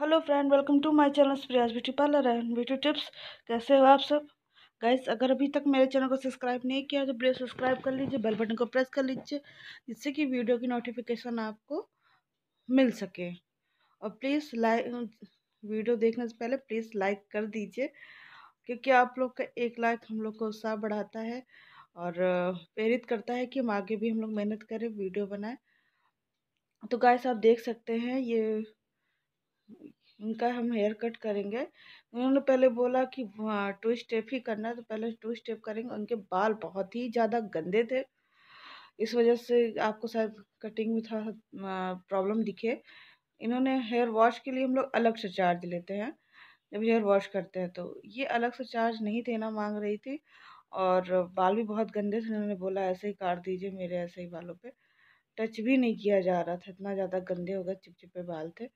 hello friend welcome to my channel Priya's beauty parlour and beauty tips कैसे हो आप सब गाइस अगर अभी तक मेरे चैनल को सब्सक्राइब नहीं किया तो प्लीज़ सब्सक्राइब कर लीजिए बेल बटन को प्रेस कर लीजिए जिससे कि वीडियो की नोटिफिकेशन आपको मिल सके और प्लीज़ लाइक वीडियो देखने से पहले प्लीज़ लाइक कर दीजिए क्योंकि आप लोग का एक लाइक हम लोग को उत्साह बढ़ाता है और प्रेरित करता है कि हम आगे भी हम लोग मेहनत करें वीडियो बनाएँ तो गाइस आप देख सकते हैं ये उनका हम हेयर कट करेंगे उन्होंने पहले बोला कि टू हाँ, स्टेप ही करना है तो पहले टू स्टेप करेंगे उनके बाल बहुत ही ज़्यादा गंदे थे इस वजह से आपको शायद कटिंग में थोड़ा प्रॉब्लम हाँ, दिखे इन्होंने हेयर वॉश के लिए हम लोग अलग से चार्ज लेते हैं जब हेयर वॉश करते हैं तो ये अलग से चार्ज नहीं देना मांग रही थी और बाल भी बहुत गंदे थे उन्होंने बोला ऐसे ही काट दीजिए मेरे ऐसे ही बालों पे टच भी नहीं किया जा रहा था इतना ज़्यादा गंदे हो गए चिपचिपे बाल थे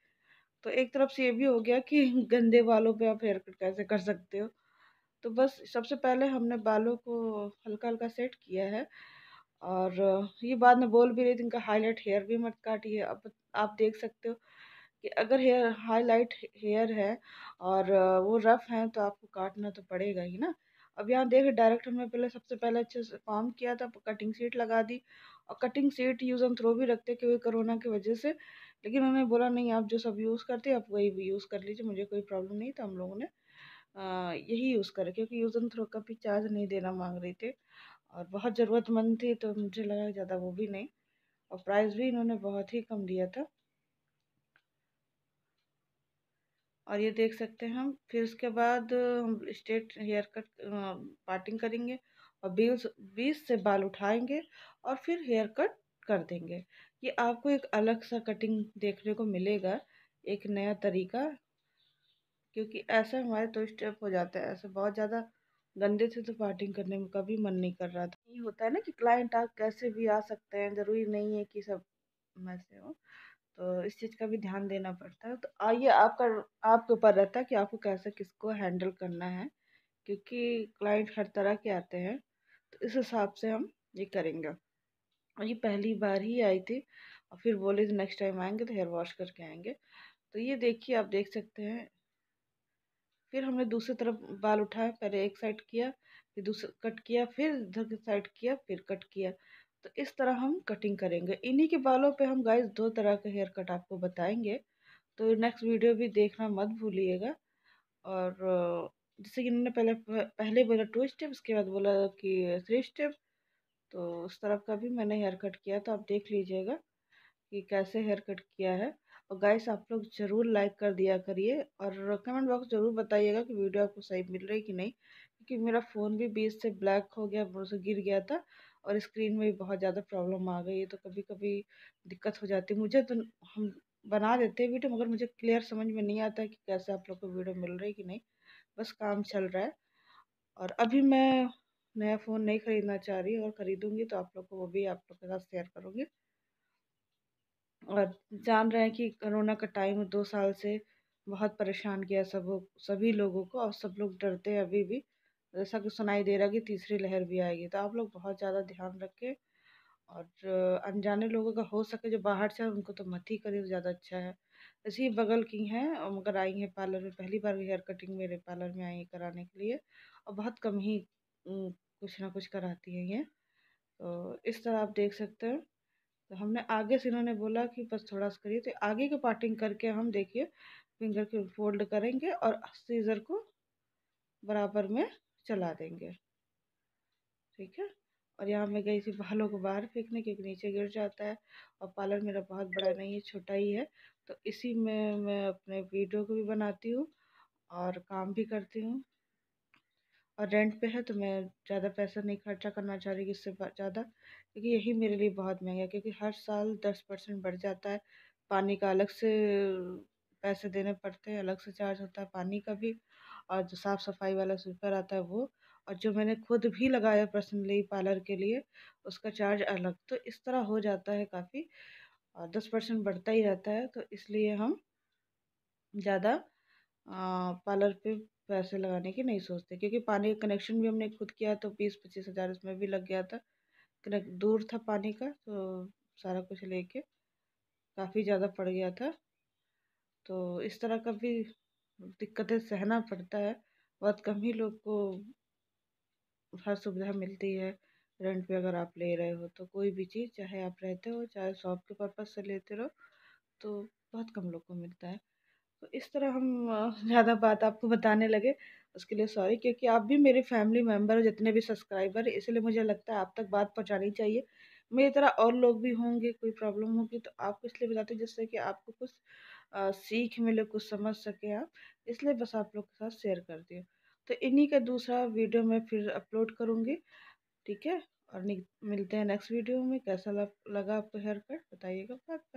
तो एक तरफ से ये भी हो गया कि गंदे बालों पे आप हेयर कट कैसे कर सकते हो तो बस सबसे पहले हमने बालों को हल्का हल्का सेट किया है और ये बात मैं बोल भी रही थी इनका हाईलाइट हेयर भी मत काटिए अब आप देख सकते हो कि अगर हेयर हाईलाइट हेयर है और वो रफ़ हैं तो आपको काटना तो पड़ेगा ही ना अब यहाँ देख डायरेक्ट हमने पहले सबसे पहले अच्छे से फॉर्म किया था कटिंग सीट लगा दी और कटिंग सीट यूज़ हम थ्रो भी रखते क्योंकि कोरोना की वजह से लेकिन उन्होंने बोला नहीं आप जो सब यूज़ करते आप वही यूज़ कर लीजिए मुझे कोई प्रॉब्लम नहीं तो हम लोगों ने यही यूज़ करा क्योंकि यूज़ एंड थ्रो का भी चार्ज नहीं देना मांग रहे थे और बहुत ज़रूरतमंद थे तो मुझे लगा ज़्यादा वो भी नहीं और प्राइस भी इन्होंने बहुत ही कम दिया था और ये देख सकते हैं हम फिर उसके बाद हम स्ट्रेट हेयर कट पार्टिंग करेंगे और बीस बीस से बाल उठाएंगे और फिर हेयर कट कर देंगे कि आपको एक अलग सा कटिंग देखने को मिलेगा एक नया तरीका क्योंकि ऐसे हमारे तो स्टेप हो जाते हैं ऐसे बहुत ज़्यादा गंदे से तो पार्टिंग करने में कभी मन नहीं कर रहा था ये होता है ना कि क्लाइंट आप कैसे भी आ सकते हैं ज़रूरी नहीं है कि सब मैं से हो तो इस चीज़ का भी ध्यान देना पड़ता है तो आइए आपका आपके ऊपर रहता है कि आपको कैसे किसको हैंडल करना है क्योंकि क्लाइंट हर तरह के आते हैं तो इस हिसाब से हम ये करेंगे और ये पहली बार ही आई थी और फिर बोले तो नेक्स्ट टाइम आएंगे तो हेयर वॉश करके आएंगे तो ये देखिए आप देख सकते हैं फिर हमने दूसरी तरफ बाल उठाया पहले एक साइड किया फिर दूसरा कट किया फिर इधर की साइड किया फिर कट किया तो इस तरह हम कटिंग करेंगे इन्हीं के बालों पे हम गाइस दो तरह के हेयर कट आपको बताएंगे तो नेक्स्ट वीडियो भी देखना मत भूलिएगा और जैसे कि इन्होंने पहले पहले बोला टू स्टेप उसके बाद बोला कि थ्री स्टेप तो उस तरफ का भी मैंने हेयर कट किया तो आप देख लीजिएगा कि कैसे हेयर कट किया है और गाइस आप लोग ज़रूर लाइक कर दिया करिए और कमेंट बॉक्स ज़रूर बताइएगा कि वीडियो आपको सही मिल रही कि नहीं क्योंकि मेरा फ़ोन भी बीच से ब्लैक हो गया से गिर गया था और स्क्रीन में भी बहुत ज़्यादा प्रॉब्लम आ गई है तो कभी कभी दिक्कत हो जाती है मुझे तो हम बना देते हैं वीडियो मगर मुझे क्लियर समझ में नहीं आता कि कैसे आप लोग को वीडियो मिल रही कि नहीं बस काम चल रहा है और अभी मैं नया फ़ोन नहीं ख़रीदना चाह रही और ख़रीदूँगी तो आप लोग को वो भी आप लोग के साथ शेयर करूँगी और जान रहे हैं कि कोरोना का टाइम दो साल से बहुत परेशान किया सब सभी लोगों को और सब लोग डरते हैं अभी भी जैसा कि सुनाई दे रहा कि तीसरी लहर भी आएगी तो आप लोग बहुत ज़्यादा ध्यान रखें और अनजाने लोगों का हो सके जो बाहर से उनको तो मत ही करें ज़्यादा अच्छा है ऐसे ही बगल की हैं मगर आई हैं पार्लर में पहली बार हेयर कटिंग मेरे पार्लर में आई कराने के लिए और बहुत कम ही कुछ ना कुछ कराती है ये तो इस तरह आप देख सकते हैं तो हमने आगे से इन्होंने बोला कि बस थोड़ा सा करिए तो आगे की पार्टिंग करके हम देखिए फिंगर के फोल्ड करेंगे और सीज़र को बराबर में चला देंगे ठीक है और यहाँ मैं गई थी बालों को बाहर फेंकने क्योंकि नीचे गिर जाता है और पार्लर मेरा बहुत बड़ा नहीं है छोटा ही है तो इसी में मैं अपने वीडियो को भी बनाती हूँ और काम भी करती हूँ और रेंट पे है तो मैं ज़्यादा पैसा नहीं खर्चा करना चाह रही इससे ज़्यादा क्योंकि यही मेरे लिए बहुत महंगा है क्योंकि हर साल दस परसेंट बढ़ जाता है पानी का अलग से पैसे देने पड़ते हैं अलग से चार्ज होता है पानी का भी और जो साफ़ सफाई वाला स्वीपर आता है वो और जो मैंने खुद भी लगाया पर्सनली पार्लर के लिए उसका चार्ज अलग तो इस तरह हो जाता है काफ़ी और दस परसेंट बढ़ता ही रहता है तो इसलिए हम ज़्यादा पार्लर पे पैसे लगाने की नहीं सोचते क्योंकि पानी का कनेक्शन भी हमने खुद किया तो बीस पच्चीस हज़ार उसमें भी लग गया था कनेक्ट दूर था पानी का तो सारा कुछ लेके काफ़ी ज़्यादा पड़ गया था तो इस तरह का भी दिक्कतें सहना पड़ता है बहुत कम ही लोग को हर सुविधा मिलती है रेंट पे अगर आप ले रहे हो तो कोई भी चीज़ चाहे आप रहते हो चाहे शॉप के पर्पज़ से लेते रहो तो बहुत कम लोग को मिलता है तो इस तरह हम ज़्यादा बात आपको बताने लगे उसके लिए सॉरी क्योंकि आप भी मेरे फैमिली मेम्बर जितने भी सब्सक्राइबर हैं इसलिए मुझे लगता है आप तक बात पहुँचानी चाहिए मेरी तरह और लोग भी होंगे कोई प्रॉब्लम होगी तो आपको इसलिए बताते जिससे कि आपको कुछ आ, सीख मिले कुछ समझ सके आप इसलिए बस आप लोग के साथ शेयर कर दिए तो इन्हीं का दूसरा वीडियो मैं फिर अपलोड करूँगी ठीक है और मिलते हैं नेक्स्ट वीडियो में कैसा लगा आपको हेयर कट बताइएगा बात